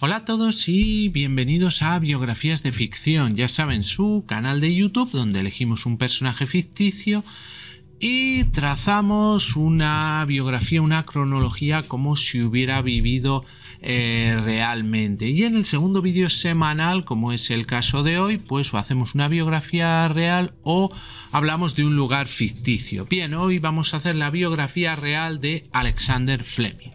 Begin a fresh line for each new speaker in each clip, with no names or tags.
Hola a todos y bienvenidos a Biografías de Ficción, ya saben, su canal de YouTube donde elegimos un personaje ficticio y trazamos una biografía, una cronología como si hubiera vivido eh, realmente. Y en el segundo vídeo semanal, como es el caso de hoy, pues o hacemos una biografía real o hablamos de un lugar ficticio. Bien, hoy vamos a hacer la biografía real de Alexander Fleming.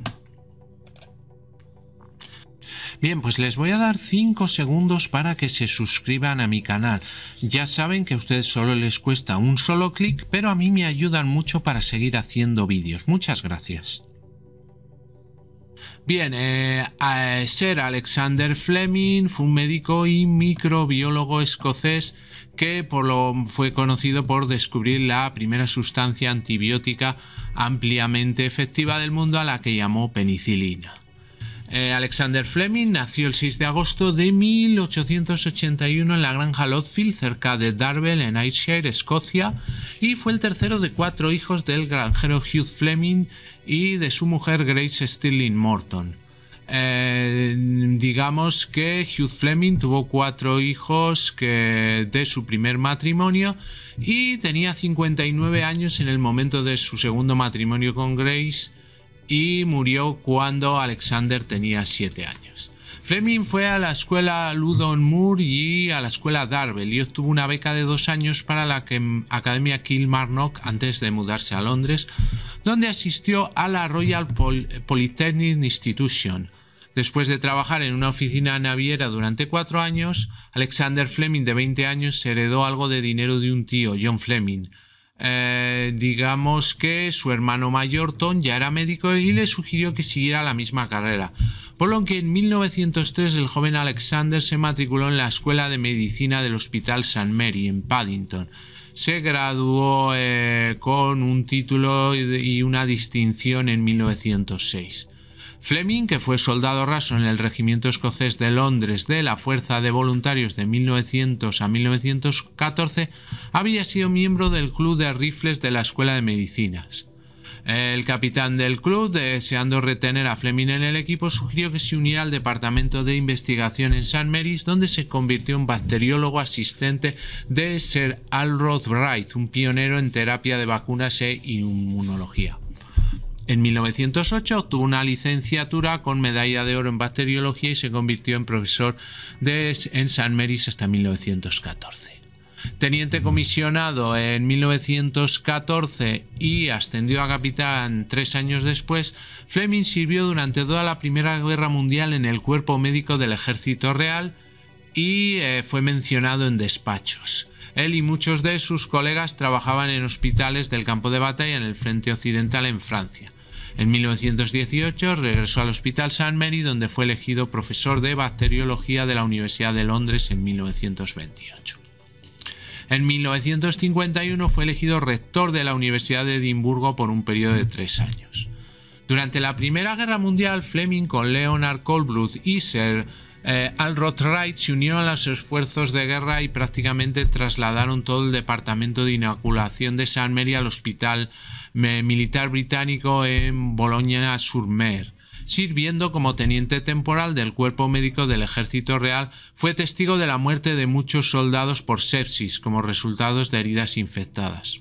Bien, pues les voy a dar 5 segundos para que se suscriban a mi canal. Ya saben que a ustedes solo les cuesta un solo clic, pero a mí me ayudan mucho para seguir haciendo vídeos. Muchas gracias. Bien, eh, a eh, ser Alexander Fleming fue un médico y microbiólogo escocés que por lo, fue conocido por descubrir la primera sustancia antibiótica ampliamente efectiva del mundo a la que llamó penicilina. Eh, Alexander Fleming nació el 6 de agosto de 1881 en la granja Lotfield, cerca de Darvel, en Ayrshire, Escocia, y fue el tercero de cuatro hijos del granjero Hugh Fleming y de su mujer Grace Stirling Morton. Eh, digamos que Hugh Fleming tuvo cuatro hijos de su primer matrimonio y tenía 59 años en el momento de su segundo matrimonio con Grace y murió cuando Alexander tenía siete años. Fleming fue a la escuela Ludon Moore y a la escuela Darvel y obtuvo una beca de dos años para la Academia Kilmarnock antes de mudarse a Londres, donde asistió a la Royal Polytechnic Institution. Después de trabajar en una oficina naviera durante cuatro años, Alexander Fleming, de 20 años, heredó algo de dinero de un tío, John Fleming, eh, digamos que su hermano mayor, Tom, ya era médico y le sugirió que siguiera la misma carrera. Por lo que en 1903 el joven Alexander se matriculó en la Escuela de Medicina del Hospital St. Mary en Paddington. Se graduó eh, con un título y una distinción en 1906. Fleming, que fue soldado raso en el Regimiento Escocés de Londres de la Fuerza de Voluntarios de 1900 a 1914, había sido miembro del club de rifles de la Escuela de Medicinas. El capitán del club, deseando retener a Fleming en el equipo, sugirió que se uniera al departamento de investigación en San Mary's, donde se convirtió en bacteriólogo asistente de Sir Alroth Wright, un pionero en terapia de vacunas e inmunología. En 1908 obtuvo una licenciatura con medalla de oro en bacteriología y se convirtió en profesor de, en San Mary's hasta 1914 teniente comisionado en 1914 y ascendió a capitán tres años después, Fleming sirvió durante toda la Primera Guerra Mundial en el cuerpo médico del Ejército Real y eh, fue mencionado en despachos. Él y muchos de sus colegas trabajaban en hospitales del campo de batalla en el frente occidental en Francia. En 1918 regresó al Hospital St. Mary, donde fue elegido profesor de bacteriología de la Universidad de Londres en 1928. En 1951 fue elegido rector de la Universidad de Edimburgo por un periodo de tres años. Durante la Primera Guerra Mundial, Fleming con Leonard Colbluth y Sir eh, Wright se unieron a los esfuerzos de guerra y prácticamente trasladaron todo el departamento de inoculación de San Mary al Hospital eh, Militar Británico en Boloña sur mer sirviendo como teniente temporal del cuerpo médico del ejército real, fue testigo de la muerte de muchos soldados por sepsis como resultados de heridas infectadas.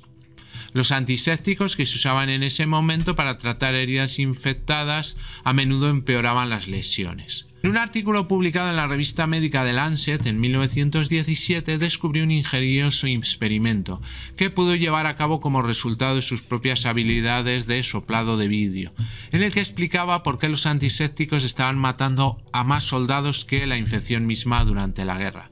Los antisépticos que se usaban en ese momento para tratar heridas infectadas a menudo empeoraban las lesiones. En un artículo publicado en la revista médica de Lancet en 1917 descubrió un ingenioso experimento que pudo llevar a cabo como resultado de sus propias habilidades de soplado de vidrio, en el que explicaba por qué los antisépticos estaban matando a más soldados que la infección misma durante la guerra.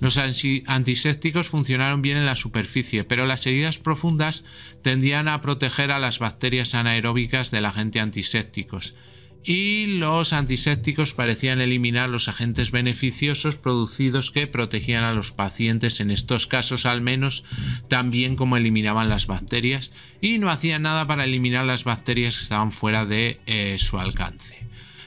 Los antisépticos funcionaron bien en la superficie, pero las heridas profundas tendían a proteger a las bacterias anaeróbicas del agente antisépticos y los antisépticos parecían eliminar los agentes beneficiosos producidos que protegían a los pacientes en estos casos al menos también como eliminaban las bacterias y no hacían nada para eliminar las bacterias que estaban fuera de eh, su alcance.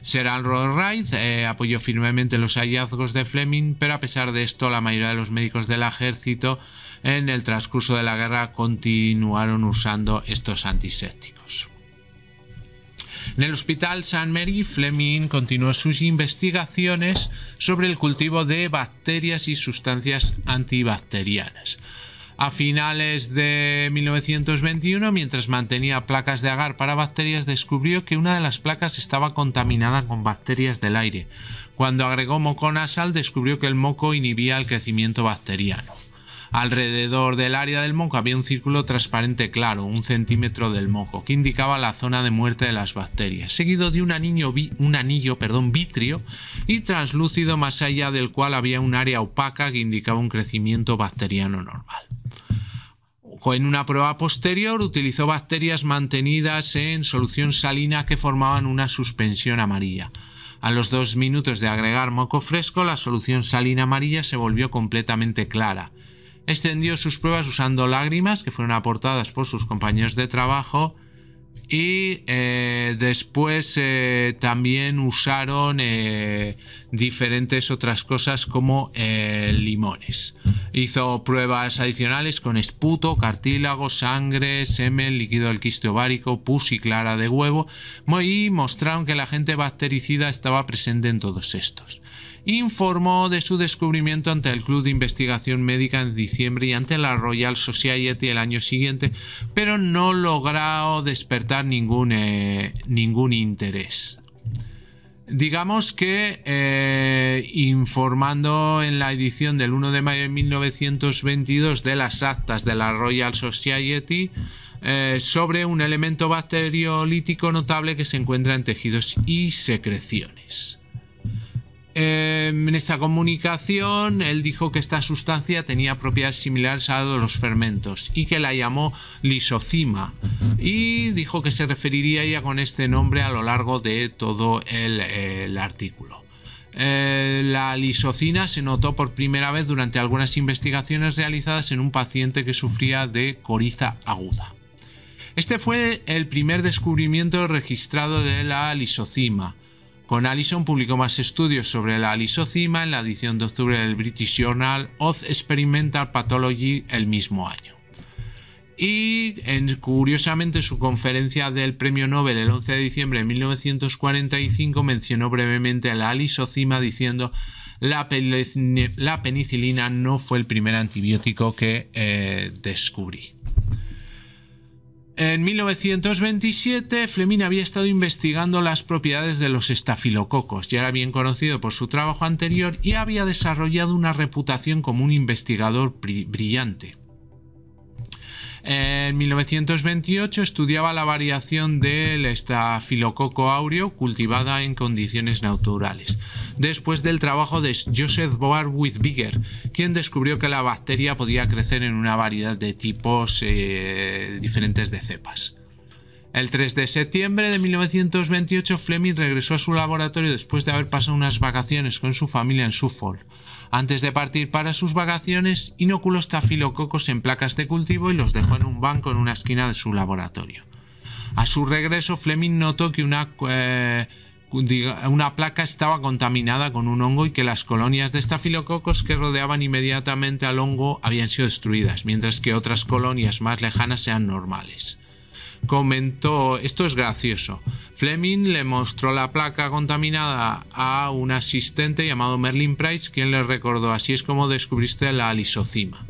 Sir Alroy Wright eh, apoyó firmemente los hallazgos de Fleming, pero a pesar de esto la mayoría de los médicos del ejército en el transcurso de la guerra continuaron usando estos antisépticos. En el hospital San Mary, Fleming continuó sus investigaciones sobre el cultivo de bacterias y sustancias antibacterianas. A finales de 1921, mientras mantenía placas de agar para bacterias, descubrió que una de las placas estaba contaminada con bacterias del aire. Cuando agregó moco nasal, descubrió que el moco inhibía el crecimiento bacteriano. Alrededor del área del moco había un círculo transparente claro, un centímetro del moco, que indicaba la zona de muerte de las bacterias, seguido de un, anillo, perdón, vitrio y translúcido más allá del cual había un área opaca que indicaba un crecimiento bacteriano normal en una prueba posterior utilizó bacterias mantenidas en solución salina que formaban una suspensión amarilla. A los dos minutos de agregar moco fresco, la solución salina amarilla se volvió completamente clara extendió sus pruebas usando lágrimas que fueron aportadas por sus compañeros de trabajo y eh, después eh, también usaron eh, diferentes otras cosas como limones. Hizo pruebas adicionales con esputo, cartílago, sangre, semen, líquido del ovárico, pus y clara de huevo y mostraron que la gente bactericida estaba presente en todos estos informó de su descubrimiento ante el Club de Investigación Médica en diciembre y ante la Royal Society el año siguiente, pero no logró despertar ningún, eh, interés. Digamos que eh, informando en la edición del 1 de mayo de 1922 de las actas de la Royal Society, eh, sobre un elemento bacteriolítico notable que se encuentra en tejidos y secreciones. Em, en esta comunicación él dijo que esta sustancia tenía propiedades similares a los fermentos y que la llamó lisocima y dijo que se referiría ya con este nombre a lo largo de todo el, artículo. Eh, la lisocina se notó por primera vez durante algunas investigaciones realizadas en un paciente que sufría de coriza aguda. Este fue el primer descubrimiento registrado de la lisocima con Allison publicó más estudios sobre la alisocima en la edición de octubre del British Journal of Experimental Pathology el mismo año. Y en, curiosamente su conferencia del Premio Nobel el 11 de diciembre de 1945 mencionó brevemente a la alisocima diciendo la, la penicilina no fue el primer antibiótico que eh, descubrí. En 1927, Fleming había estado investigando las propiedades de los estafilococos, ya era bien conocido por su trabajo anterior y había desarrollado una reputación como un investigador brillante. En 1928 estudiaba la variación del estafilococo aureo cultivada en condiciones naturales, después del trabajo de Joseph Boardwith Bigger, quien descubrió que la bacteria podía crecer en una variedad de tipos eh, diferentes de cepas. El 3 de septiembre de 1928, Fleming regresó a su laboratorio después de haber pasado unas vacaciones con su familia en Suffolk. Antes de partir para sus vacaciones, inoculó estafilococos en placas de cultivo y los dejó en un banco en una esquina de su laboratorio. A su regreso, Fleming notó que una, eh, placa estaba contaminada con un hongo y que las colonias de estafilococos que rodeaban inmediatamente al hongo habían sido destruidas, mientras que otras colonias más lejanas sean normales comentó, esto es gracioso. Fleming le mostró la placa contaminada a un asistente llamado Merlin Price, quien le recordó, así es como descubriste la alisocima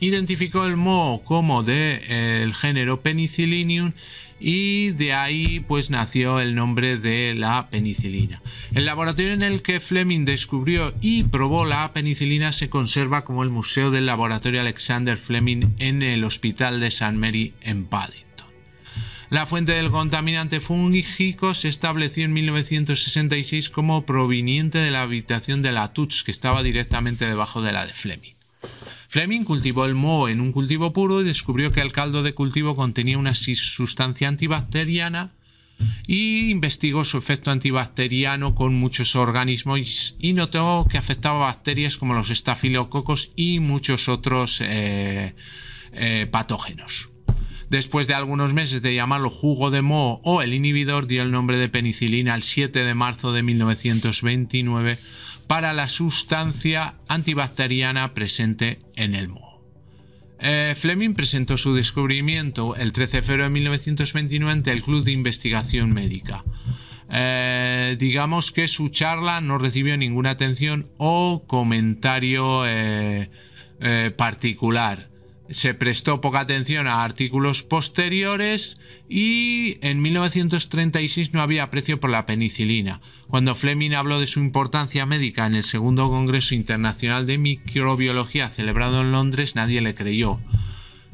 Identificó el moho como del género Penicillinium y de ahí pues nació el nombre de la penicilina. El laboratorio en el que Fleming descubrió y probó la penicilina se conserva como el Museo del Laboratorio Alexander Fleming en el Hospital de St. Mary en Paddington. La fuente del contaminante fúngico se estableció en 1966 como proveniente de la habitación de la Tuts, que estaba directamente debajo de la de Fleming. Fleming cultivó el moho en un cultivo puro y descubrió que el caldo de cultivo contenía una sustancia antibacteriana y investigó su efecto antibacteriano con muchos organismos y notó que afectaba bacterias como los estafilococos y muchos otros eh, eh, patógenos. Después de algunos meses de llamarlo jugo de moho o el inhibidor, dio el nombre de penicilina el 7 de marzo de 1929 para la sustancia antibacteriana presente en el moho. Eh, Fleming presentó su descubrimiento el 13 de febrero de 1929 ante el Club de Investigación Médica. Eh, digamos que su charla no recibió ninguna atención o comentario eh, particular se prestó poca atención a artículos posteriores y en 1936 no había precio por la penicilina. Cuando Fleming habló de su importancia médica en el segundo Congreso Internacional de Microbiología celebrado en Londres, nadie le creyó.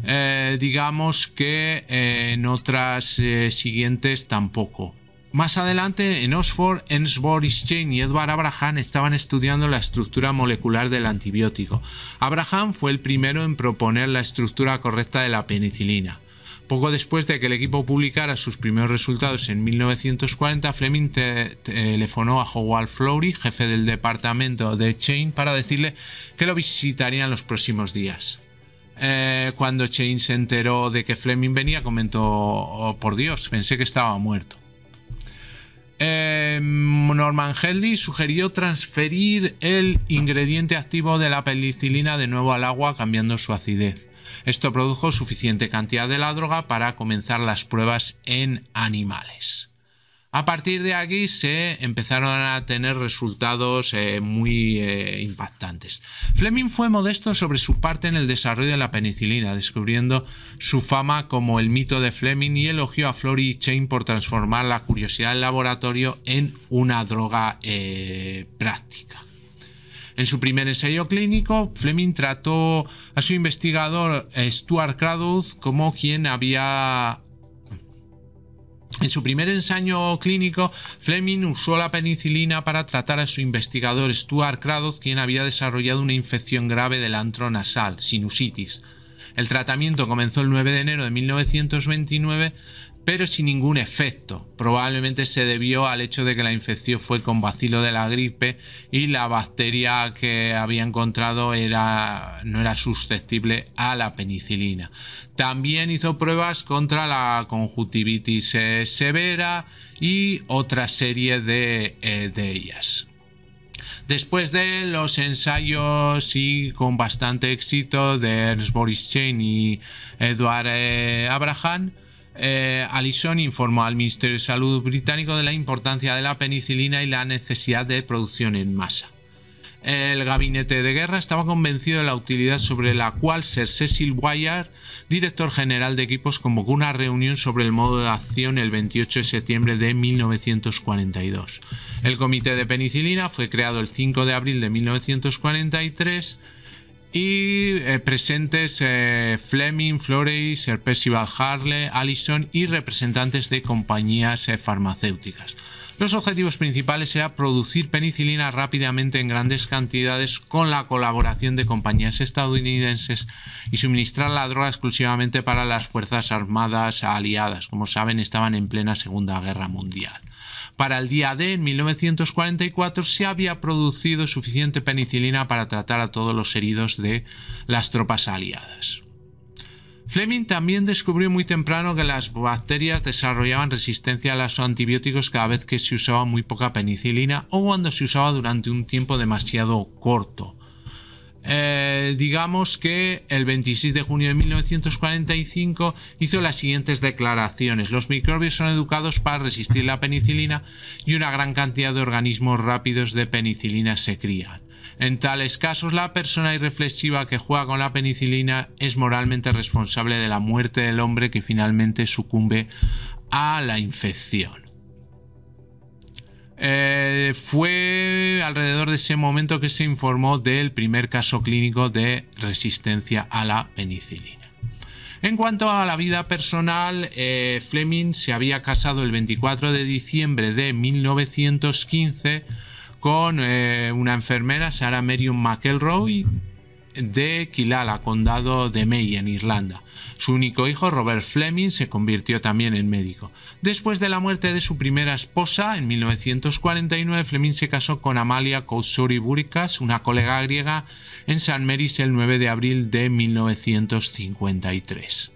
Eh, digamos que eh, en otras eh, siguientes tampoco. Más adelante, en Oxford, Ernst Chain y Edward Abraham estaban estudiando la estructura molecular del antibiótico. Abraham fue el primero en proponer la estructura correcta de la penicilina. Poco después de que el equipo publicara sus primeros resultados en 1940, Fleming telefonó a Howard Florey, jefe del departamento de Chain, para decirle que lo visitarían los próximos días. Eh, cuando Chain se enteró de que Fleming venía, comentó, oh, por Dios, pensé que estaba muerto. Em, Norman Heldy sugirió transferir el ingrediente activo de la penicilina de nuevo al agua cambiando su acidez. Esto produjo suficiente cantidad de la droga para comenzar las pruebas en animales. A partir de aquí se empezaron a tener resultados eh, muy eh, impactantes. Fleming fue modesto sobre su parte en el desarrollo de la penicilina, descubriendo su fama como el mito de Fleming y elogió a Flory y Chain por transformar la curiosidad del laboratorio en una droga eh, práctica. En su primer ensayo clínico, Fleming trató a su investigador Stuart Craddock como quien había en su primer ensayo clínico, Fleming usó la penicilina para tratar a su investigador Stuart Craddock, quien había desarrollado una infección grave del antro nasal, sinusitis. El tratamiento comenzó el 9 de enero de 1929 pero sin ningún efecto. Probablemente se debió al hecho de que la infección fue con bacilo de la gripe y la bacteria que había encontrado era, no era susceptible a la penicilina. También hizo pruebas contra la conjuntivitis eh, severa y otra serie eh, de, ellas. Después de los ensayos y con bastante éxito de Ernst Boris Chain y Edward eh, Abraham, eh, Alison informó al Ministerio de Salud británico de la importancia de la penicilina y la necesidad de producción en masa. El gabinete de guerra estaba convencido de la utilidad sobre la cual Sir Cecil Wyatt, director general de equipos, convocó una reunión sobre el modo de acción el 28 de septiembre de 1942. El comité de penicilina fue creado el 5 de abril de 1943 y eh, presentes eh, Fleming, Florey, Sir Percival Harley, Allison y representantes de compañías eh, farmacéuticas. Los objetivos principales eran producir penicilina rápidamente en grandes cantidades con la colaboración de compañías estadounidenses y suministrar la droga exclusivamente para las Fuerzas Armadas aliadas. Como saben, estaban en plena Segunda Guerra Mundial. Para el día D, en 1944, se había producido suficiente penicilina para tratar a todos los heridos de las tropas aliadas. Fleming también descubrió muy temprano que las bacterias desarrollaban resistencia a los antibióticos cada vez que se usaba muy poca penicilina o cuando se usaba durante un tiempo demasiado corto. Eh, digamos que el 26 de junio de 1945 hizo las siguientes declaraciones. Los microbios son educados para resistir la penicilina y una gran cantidad de organismos rápidos de penicilina se crían. En tales casos, la persona irreflexiva que juega con la penicilina es moralmente responsable de la muerte del hombre que finalmente sucumbe a la infección. Eh, fue alrededor de ese momento que se informó del primer caso clínico de resistencia a la penicilina. En cuanto a la vida personal, eh, Fleming se había casado el 24 de diciembre de 1915 con eh, una enfermera, Sarah Marion McElroy, de Kilala, condado de May, en Irlanda. Su único hijo, Robert Fleming, se convirtió también en médico. Después de la muerte de su primera esposa, en 1949, Fleming se casó con Amalia Kousouri Burikas, una colega griega, en San Mary's el 9 de abril de 1953.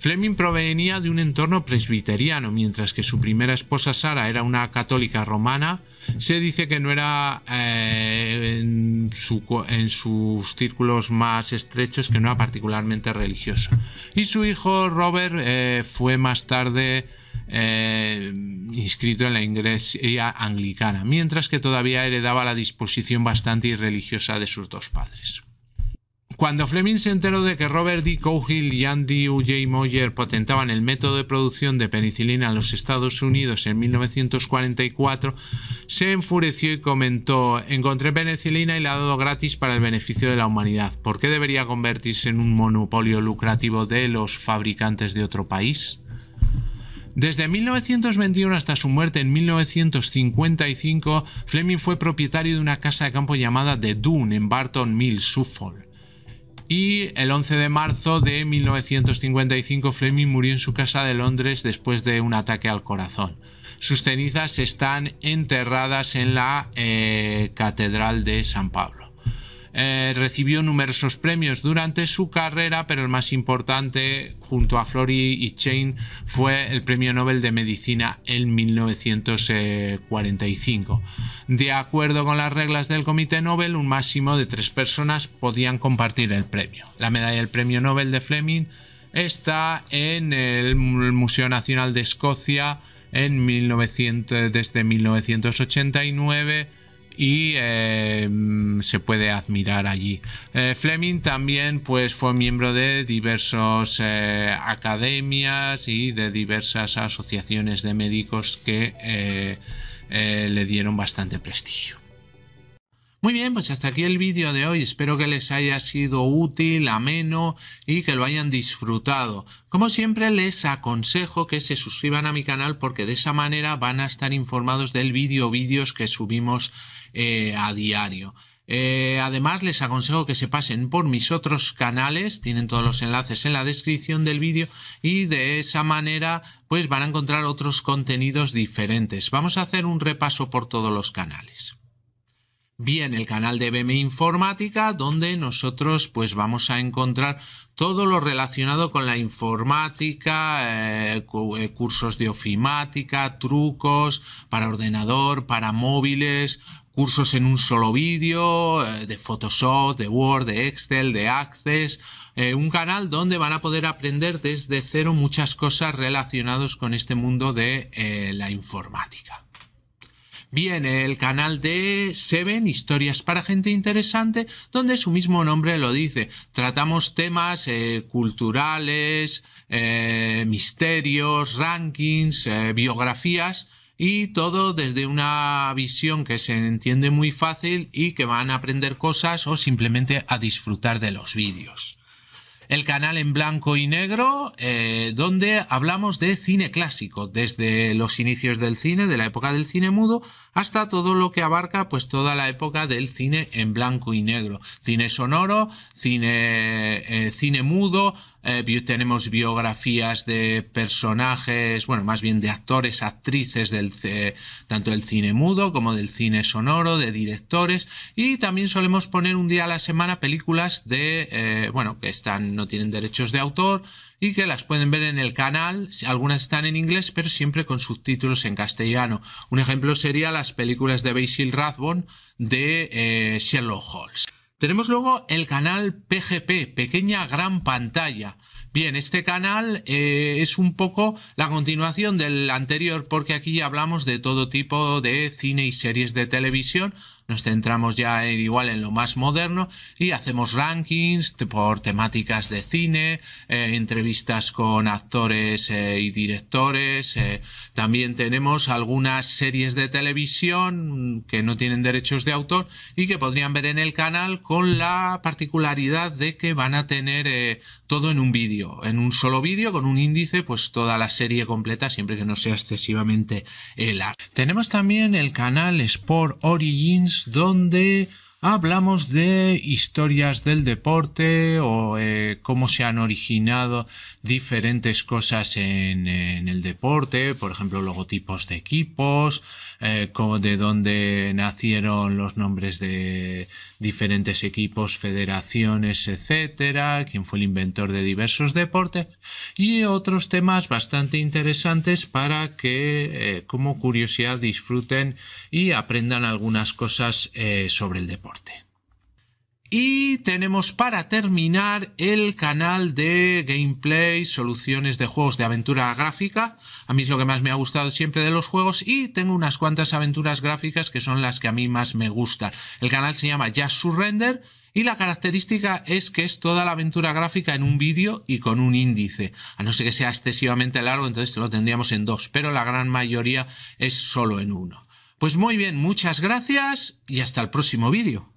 Fleming provenía de un entorno presbiteriano, mientras que su primera esposa Sara era una católica romana. Se dice que no era eh, en, sus círculos más estrechos, que no era particularmente religiosa. Y su hijo Robert eh, fue más tarde eh, inscrito en la Iglesia anglicana, mientras que todavía heredaba la disposición bastante irreligiosa de sus dos padres. Cuando Fleming se enteró de que Robert D. cohill y Andy U. J. Moyer patentaban el método de producción de penicilina en los Estados Unidos en 1944, se enfureció y comentó, encontré penicilina y la he dado gratis para el beneficio de la humanidad. ¿Por qué debería convertirse en un monopolio lucrativo de los fabricantes de otro país? Desde 1921 hasta su muerte en 1955, Fleming fue propietario de una casa de campo llamada The Dune en Barton Mill, Suffolk. Y el 11 de marzo de 1955 Fleming murió en su casa de Londres después de un ataque al corazón. Sus cenizas están enterradas en la eh, Catedral de San Pablo. Eh, recibió numerosos premios durante su carrera, pero el más importante, junto a Flory y Chain, fue el Premio Nobel de Medicina en 1945. De acuerdo con las reglas del Comité Nobel, un máximo de tres personas podían compartir el premio. La medalla del Premio Nobel de Fleming está en el Museo Nacional de Escocia en 1900, desde 1989 y em, se puede admirar allí. Eh, Fleming también pues, fue miembro de diversas eh, academias y de diversas asociaciones de médicos que eh, le dieron bastante prestigio. Muy bien, pues hasta aquí el vídeo de hoy. Espero que les haya sido útil, ameno y que lo hayan disfrutado. Como siempre, les aconsejo que se suscriban a mi canal porque de esa manera van a estar informados del vídeo vídeos que subimos eh, a diario. Eh, además, les aconsejo que se pasen por mis otros canales, tienen todos los enlaces en la descripción del vídeo y de esa manera pues van a encontrar otros contenidos diferentes. Vamos a hacer un repaso por todos los canales bien el canal de BM Informática, donde nosotros pues vamos a encontrar todo lo relacionado con la informática, eh, eh, cursos de ofimática, trucos para ordenador, para móviles, cursos en un solo vídeo, eh, de Photoshop, de Word, de Excel, de Access, un canal donde van a poder aprender desde cero muchas cosas relacionadas con este mundo de la informática. Bien, el canal de Seven, Historias para Gente Interesante, donde su mismo nombre lo dice. Tratamos temas eh, culturales, eh, misterios, rankings, eh, biografías y todo desde una visión que se entiende muy fácil y que van a aprender cosas o simplemente a disfrutar de los vídeos. El canal en blanco y negro, donde hablamos de cine clásico, desde los inicios del cine, de la época del cine mudo, hasta todo lo que abarca pues toda la época del cine en blanco y negro, cine sonoro, cine, eh, cine mudo, eh, tenemos biografías de personajes, bueno, más bien de actores, actrices del tanto del cine mudo como del cine sonoro, de directores y también solemos poner un día a la semana películas de, eh, bueno, que están no tienen derechos de autor, y que las pueden ver en el canal. Algunas están en inglés, pero siempre con subtítulos en castellano. Un ejemplo sería las películas de Basil Rathbone de eh, Sherlock Holmes. Tenemos luego el canal PGP, Pequeña Gran Pantalla. Bien, este canal eh, es un poco la continuación del anterior porque aquí hablamos de todo tipo de cine y series de televisión, nos centramos ya en, igual en lo más moderno y hacemos rankings por temáticas de cine, eh, entrevistas con actores eh, y directores. Eh, también tenemos algunas series de televisión que no tienen derechos de autor y que podrían ver en el canal con la particularidad de que van a tener todo en un vídeo, en un solo vídeo con un índice, pues toda la serie completa siempre que no sea excesivamente larga. Tenemos también el canal Sport Origins donde hablamos de historias del deporte o eh, cómo se han originado diferentes cosas en, el deporte, por ejemplo, logotipos de equipos, eh, de dónde nacieron los nombres de, diferentes equipos, federaciones, etcétera, quién fue el inventor de diversos deportes y otros temas bastante interesantes para que eh, como curiosidad disfruten y aprendan algunas cosas eh, sobre el deporte. Y tenemos para terminar el canal de gameplay, soluciones de juegos de aventura gráfica. A mí es lo que más me ha gustado siempre de los juegos y tengo unas cuantas aventuras gráficas que son las que a mí más me gustan. El canal se llama Just Surrender y la característica es que es toda la aventura gráfica en un vídeo y con un índice. A no ser que sea excesivamente largo, entonces lo tendríamos en dos, pero la gran mayoría es solo en uno. Pues muy bien, muchas gracias y hasta el próximo vídeo.